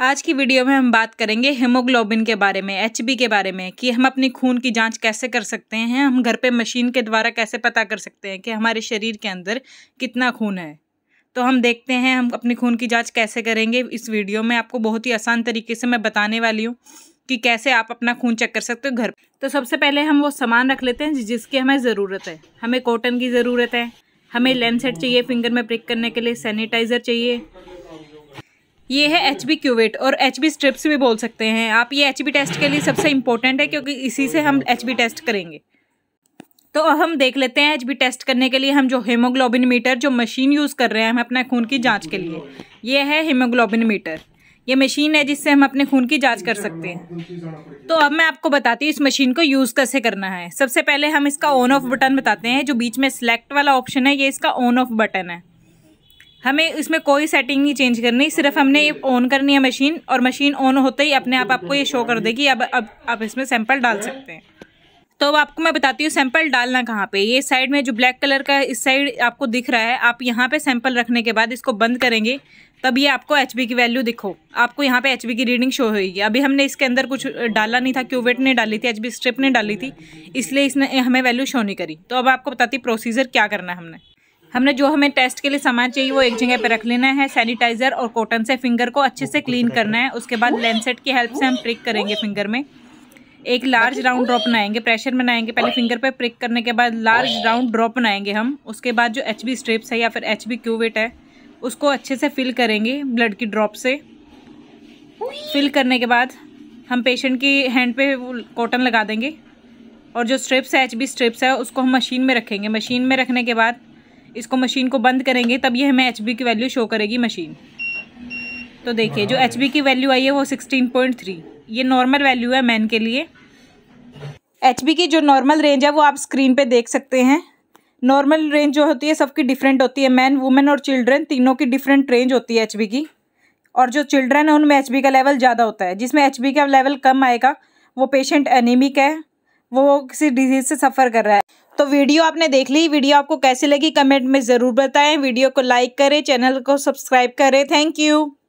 आज की वीडियो में हम बात करेंगे हीमोग्लोबिन के बारे में एच के बारे में कि हम अपनी खून की जांच कैसे कर सकते हैं हम घर पे मशीन के द्वारा कैसे पता कर सकते हैं कि हमारे शरीर के अंदर कितना खून है तो हम देखते हैं हम अपनी खून की जांच कैसे करेंगे इस वीडियो में आपको बहुत ही आसान तरीके से मैं बताने वाली हूँ कि कैसे आप अपना खून चेक कर सकते हो घर तो सबसे पहले हम वो सामान रख लेते हैं जिसकी हमें ज़रूरत है हमें कॉटन की ज़रूरत है हमें लेंसेट चाहिए फिंगर में प्रिक करने के लिए सैनिटाइज़र चाहिए ये है एच बी क्यूवेट और एच बी स्ट्रिप्स भी बोल सकते हैं आप ये एच बी टेस्ट के लिए सबसे इम्पोर्टेंट है क्योंकि इसी से हम एच बी टेस्ट करेंगे तो हम देख लेते हैं एच बी टेस्ट करने के लिए हम जो हीमोग्लोबिन मीटर जो मशीन यूज़ कर रहे हैं हम अपने खून की जाँच के लिए ये है हीमोग्लोबिन मीटर ये मशीन है जिससे हम अपने खून की जांच कर सकते हैं तो अब मैं आपको बताती हूँ इस मशीन को यूज़ कैसे करना है सबसे पहले हम इसका ऑन ऑफ बटन बताते हैं जो बीच में सिलेक्ट वाला ऑप्शन है ये इसका ऑन ऑफ बटन है हमें इसमें कोई सेटिंग नहीं चेंज करनी सिर्फ हमने ये ऑन करनी है मशीन और मशीन ऑन होते ही अपने आप आपको ये शो कर देगी अब अब आप इसमें सैंपल डाल सकते हैं तो अब आपको मैं बताती हूँ सैंपल डालना कहाँ पे ये साइड में जो ब्लैक कलर का इस साइड आपको दिख रहा है आप यहाँ पे सैंपल रखने के बाद इसको बंद करेंगे तब ये आपको एच की वैल्यू दिखो आपको यहाँ पे एच की रीडिंग शो होगी अभी हमने इसके अंदर कुछ डाला नहीं था क्यूवेट ने डाली थी एच स्ट्रिप ने डाली थी इसलिए इसने हमें वैल्यू शो नहीं करी तो अब आपको बताती प्रोसीजर क्या करना है हमने हमने जो हमें टेस्ट के लिए सामान चाहिए वो एक जगह पे रख लेना है सैनिटाइजर और कॉटन से फिंगर को अच्छे से क्लीन करना है उसके बाद लेंसेट की हेल्प से हम प्रिक करेंगे फिंगर में एक लार्ज राउंड ड्रॉप बनाएंगे प्रेशर बनाएंगे पहले फिंगर पे प्रिक करने के बाद लार्ज राउंड ड्रॉप बनाएंगे हम उसके बाद जो एच बी स्ट्रिप्स है या फिर एच बी क्यूवेट है उसको अच्छे से फिल करेंगे ब्लड की ड्रॉप से फिल करने के बाद हम पेशेंट की हैंड पे कॉटन लगा देंगे और जो स्ट्रिप्स है एच बी स्ट्रिप्स है उसको हम मशीन में रखेंगे मशीन में रखने के बाद इसको मशीन को बंद करेंगे तब ये हमें एच की वैल्यू शो करेगी मशीन तो देखिए जो एच की वैल्यू आई है वो सिक्सटीन पॉइंट थ्री ये नॉर्मल वैल्यू है मैन के लिए एच की जो नॉर्मल रेंज है वो आप स्क्रीन पे देख सकते हैं नॉर्मल रेंज जो होती है सबकी डिफरेंट होती है मैन वुमेन और चिल्ड्रेन तीनों की डिफरेंट रेंज होती है एच की और जो चिल्ड्रेन है उनमें एच का लेवल ज़्यादा होता है जिसमें एच का लेवल कम आएगा वो पेशेंट एनीमिक है वो किसी डिजीज़ से सफ़र कर रहा है तो वीडियो आपने देख ली वीडियो आपको कैसी लगी कमेंट में ज़रूर बताएं वीडियो को लाइक करें चैनल को सब्सक्राइब करें थैंक यू